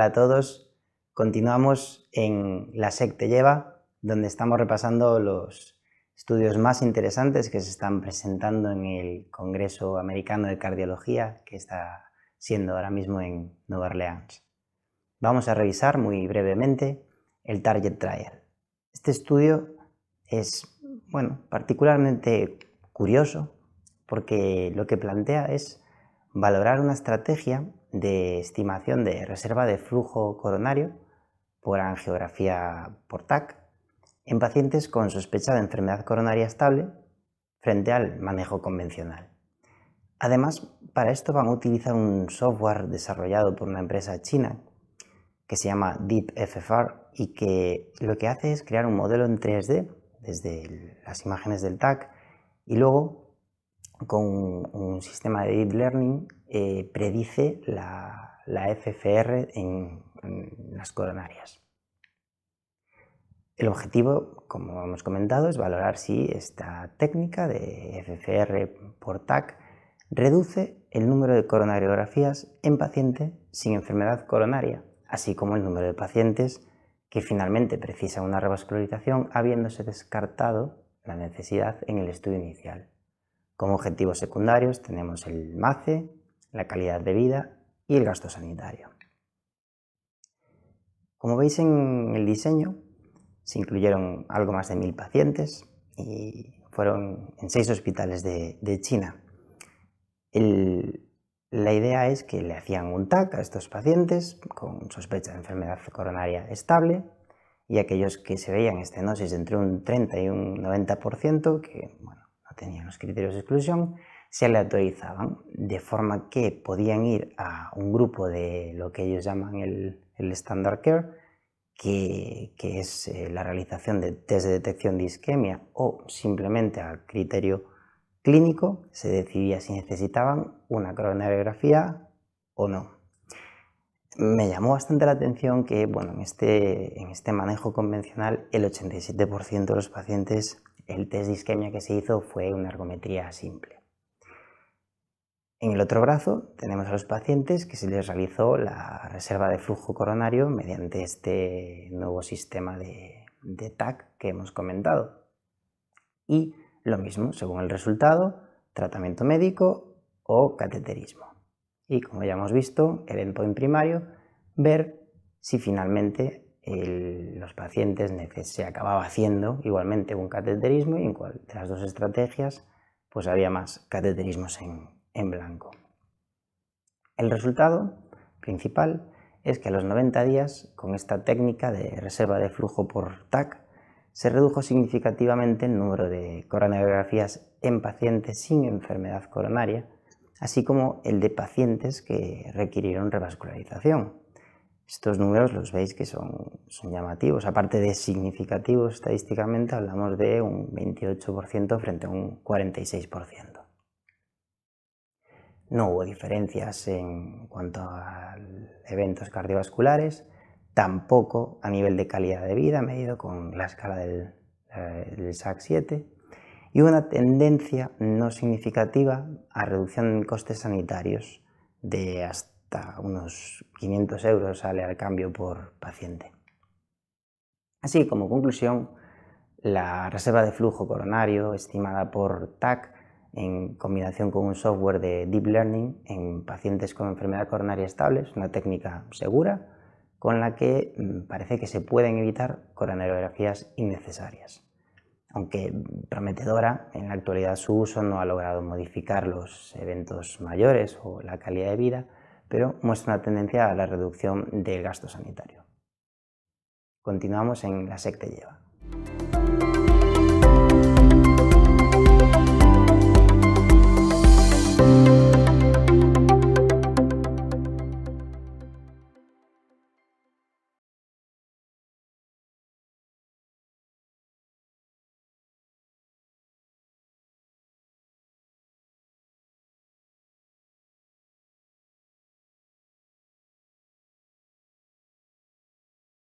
Hola a todos. Continuamos en la Sec te lleva, donde estamos repasando los estudios más interesantes que se están presentando en el Congreso Americano de Cardiología, que está siendo ahora mismo en Nueva Orleans. Vamos a revisar muy brevemente el Target Trial. Este estudio es, bueno, particularmente curioso porque lo que plantea es valorar una estrategia de estimación de reserva de flujo coronario por angiografía por TAC en pacientes con sospecha de enfermedad coronaria estable frente al manejo convencional. Además, para esto van a utilizar un software desarrollado por una empresa china que se llama DeepFFR y que lo que hace es crear un modelo en 3D desde las imágenes del TAC y luego con un, sistema de deep learning eh, predice la, FFR en, las coronarias. El objetivo, como hemos comentado, es valorar si esta técnica de FFR por TAC reduce el número de coronariografías en paciente sin enfermedad coronaria, así como el número de pacientes que finalmente precisa una revascularización habiéndose descartado la necesidad en el estudio inicial. Como objetivos secundarios tenemos el MACE, la calidad de vida y el gasto sanitario. Como veis en el diseño, se incluyeron algo más de mil pacientes y fueron en seis hospitales de, China. la idea es que le hacían un TAC a estos pacientes con sospecha de enfermedad coronaria estable y aquellos que se veían estenosis entre un 30 y un 90%, que bueno, tenían los criterios de exclusión, se autorizaban de forma que podían ir a un grupo de lo que ellos llaman el, standard care, que, es eh, la realización de test de detección de isquemia o simplemente al criterio clínico se decidía si necesitaban una coronariografía o no. Me llamó bastante la atención que bueno, en, este, en este manejo convencional el 87% de los pacientes el test de isquemia que se hizo fue una ergometría simple. En el otro brazo tenemos a los pacientes que se les realizó la reserva de flujo coronario mediante este nuevo sistema de, TAC que hemos comentado. Y lo mismo, según el resultado, tratamiento médico o cateterismo. Y como ya hemos visto, el endpoint primario, ver si finalmente los pacientes se acababa haciendo igualmente un cateterismo y en cual de las dos estrategias pues había más cateterismos en, blanco. El resultado principal es que a los 90 días, con esta técnica de reserva de flujo por TAC, se redujo significativamente el número de coronariografías en pacientes sin enfermedad coronaria, así como el de pacientes que requirieron revascularización. Estos números los veis que son, llamativos. Aparte de significativos estadísticamente, hablamos de un 28% frente a un 46%. No hubo diferencias en cuanto a eventos cardiovasculares, tampoco a nivel de calidad de vida, medido con la escala del, eh, del SAC-7, y una tendencia no significativa a reducción en costes sanitarios de hasta unos 500 euros sale al cambio por paciente. Así, como conclusión, la reserva de flujo coronario estimada por TAC en combinación con un software de Deep Learning en pacientes con enfermedad coronaria estable es una técnica segura con la que mm, parece que se pueden evitar coronariografías innecesarias. Aunque prometedora, en la actualidad su uso no ha logrado modificar los eventos mayores o la calidad de vida, pero muestra una tendencia a la reducción del gasto sanitario. Continuamos en la secta lleva.